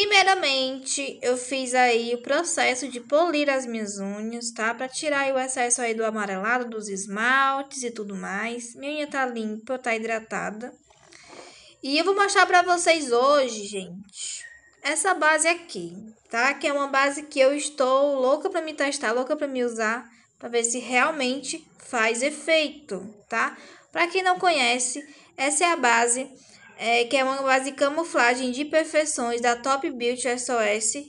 Primeiramente, eu fiz aí o processo de polir as minhas unhas, tá? Pra tirar o excesso aí do amarelado, dos esmaltes e tudo mais. Minha unha tá limpa, tá hidratada. E eu vou mostrar pra vocês hoje, gente, essa base aqui, tá? Que é uma base que eu estou louca pra me testar, louca pra me usar, pra ver se realmente faz efeito, tá? Pra quem não conhece, essa é a base é, que é uma base camuflagem de perfeições da Top Beauty SOS,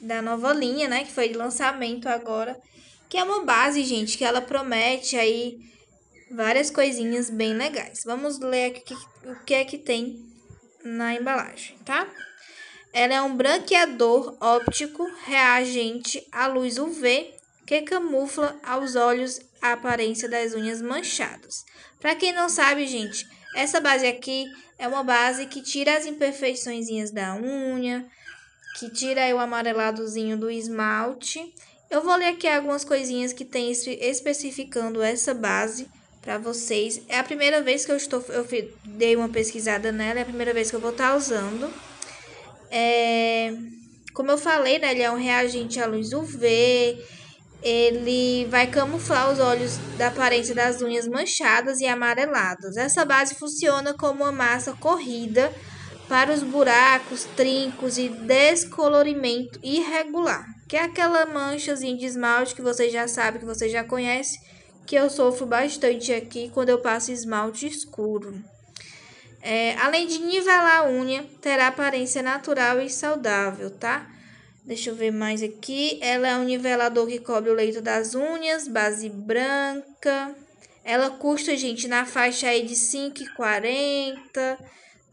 da nova linha, né? Que foi de lançamento agora. Que é uma base, gente, que ela promete aí várias coisinhas bem legais. Vamos ler aqui o que é que tem na embalagem, tá? Ela é um branqueador óptico reagente à luz UV que camufla aos olhos a aparência das unhas manchadas. Para quem não sabe, gente, essa base aqui é uma base que tira as imperfeições da unha, que tira o amareladozinho do esmalte. Eu vou ler aqui algumas coisinhas que tem especificando essa base para vocês. É a primeira vez que eu estou eu dei uma pesquisada nela, é a primeira vez que eu vou estar tá usando. É, como eu falei, né, ele é um reagente à luz UV, ele vai camuflar os olhos da aparência das unhas manchadas e amareladas. Essa base funciona como uma massa corrida para os buracos, trincos e descolorimento irregular, que é aquela manchazinha de esmalte que você já sabe, que você já conhece, que eu sofro bastante aqui quando eu passo esmalte escuro. É, além de nivelar a unha, terá aparência natural e saudável, tá? Deixa eu ver mais aqui. Ela é um nivelador que cobre o leito das unhas, base branca. Ela custa, gente, na faixa aí de 5,40,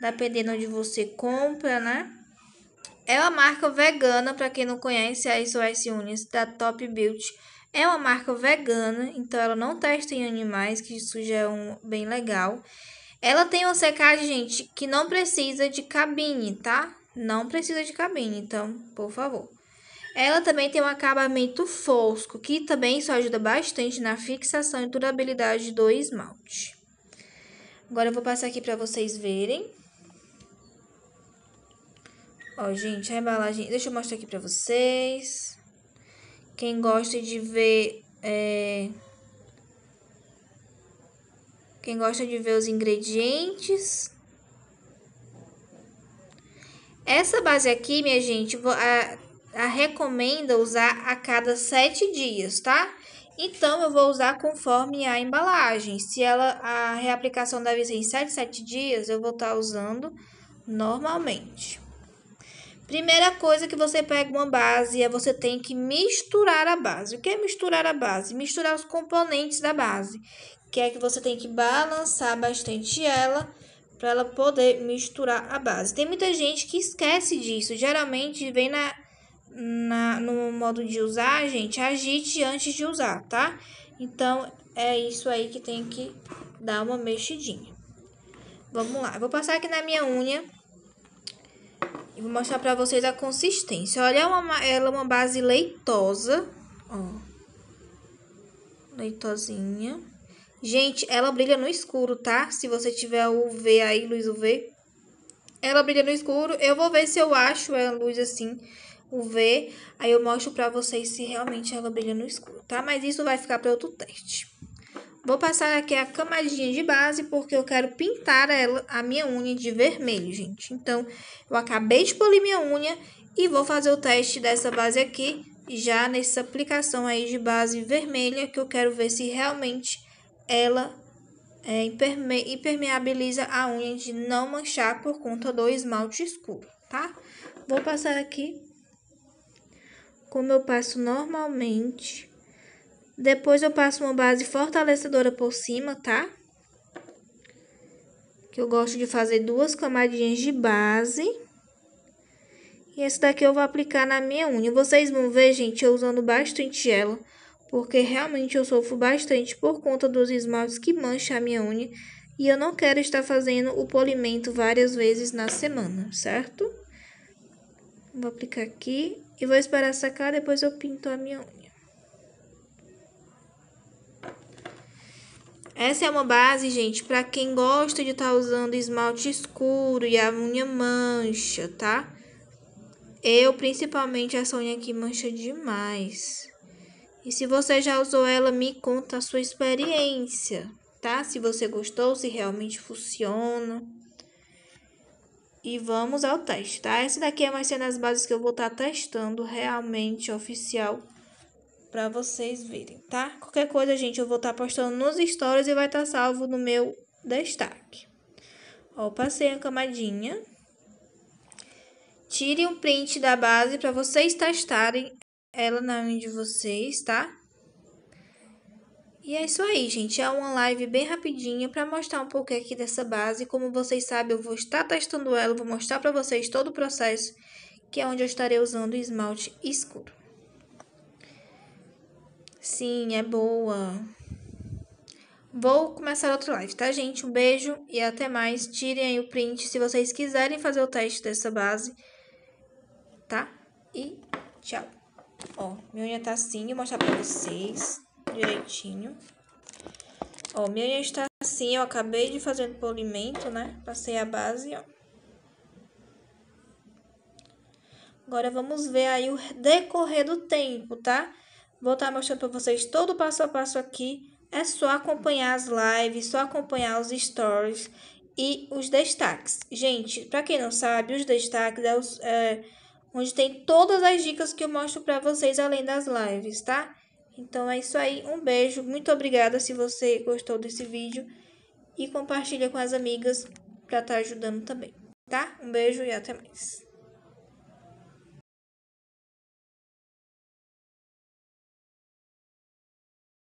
dependendo onde você compra, né? É uma marca vegana, para quem não conhece, a SOS Unis da Top Beauty. É uma marca vegana, então ela não testa em animais, que isso já é um bem legal. Ela tem uma secagem, gente, que não precisa de cabine, tá? Não precisa de cabine, então, por favor. Ela também tem um acabamento fosco, que também só ajuda bastante na fixação e durabilidade do esmalte. Agora eu vou passar aqui para vocês verem. Ó, gente, a embalagem... Deixa eu mostrar aqui para vocês. Quem gosta de ver... É... Quem gosta de ver os ingredientes... Essa base aqui, minha gente, a, a recomenda usar a cada sete dias, tá? Então, eu vou usar conforme a embalagem. Se ela a reaplicação da vez é em 7, 7 dias, eu vou estar tá usando normalmente. Primeira coisa que você pega uma base é você tem que misturar a base. O que é misturar a base? Misturar os componentes da base, que é que você tem que balançar bastante ela para ela poder misturar a base. Tem muita gente que esquece disso. Geralmente vem na, na no modo de usar, gente, agite antes de usar, tá? Então é isso aí que tem que dar uma mexidinha. Vamos lá. vou passar aqui na minha unha e vou mostrar para vocês a consistência. Olha, é uma, ela é uma base leitosa, ó. Leitosinha. Gente, ela brilha no escuro, tá? Se você tiver UV aí, luz UV. Ela brilha no escuro. Eu vou ver se eu acho a luz assim, UV. Aí eu mostro pra vocês se realmente ela brilha no escuro, tá? Mas isso vai ficar pra outro teste. Vou passar aqui a camadinha de base, porque eu quero pintar ela, a minha unha de vermelho, gente. Então, eu acabei de polir minha unha e vou fazer o teste dessa base aqui, já nessa aplicação aí de base vermelha, que eu quero ver se realmente ela é, impermeabiliza a unha de não manchar por conta do esmalte escuro, tá? Vou passar aqui como eu passo normalmente. Depois eu passo uma base fortalecedora por cima, tá? Que eu gosto de fazer duas camadinhas de base. E esse daqui eu vou aplicar na minha unha. Vocês vão ver, gente, eu usando bastante ela porque realmente eu sofro bastante por conta dos esmaltes que mancham a minha unha e eu não quero estar fazendo o polimento várias vezes na semana, certo? Vou aplicar aqui e vou esperar secar, depois eu pinto a minha unha. Essa é uma base, gente, para quem gosta de estar tá usando esmalte escuro e a unha mancha, tá? Eu, principalmente, essa unha aqui mancha demais. E se você já usou ela, me conta a sua experiência, tá? Se você gostou, se realmente funciona. E vamos ao teste, tá? Essa daqui é mais cenas bases que eu vou estar tá testando realmente oficial para vocês verem, tá? Qualquer coisa, gente, eu vou estar tá postando nos stories e vai estar tá salvo no meu destaque. Ó, passei a camadinha. Tire um print da base para vocês testarem ela na mão de vocês, tá? E é isso aí, gente. É uma live bem rapidinha para mostrar um pouco aqui dessa base. Como vocês sabem, eu vou estar testando ela, vou mostrar para vocês todo o processo, que é onde eu estarei usando o esmalte escuro. Sim, é boa. Vou começar outro live, tá, gente? Um beijo e até mais. Tirem aí o print se vocês quiserem fazer o teste dessa base, tá? E tchau. Ó, minha unha tá assim, vou mostrar pra vocês direitinho. Ó, minha unha está assim, eu acabei de fazer o polimento, né? Passei a base, ó. Agora vamos ver aí o decorrer do tempo, tá? Vou estar tá mostrando pra vocês todo o passo a passo aqui. É só acompanhar as lives, só acompanhar os stories e os destaques. Gente, pra quem não sabe, os destaques é os... É, onde tem todas as dicas que eu mostro para vocês além das lives, tá? Então é isso aí, um beijo, muito obrigada se você gostou desse vídeo e compartilha com as amigas para estar tá ajudando também, tá? Um beijo e até mais.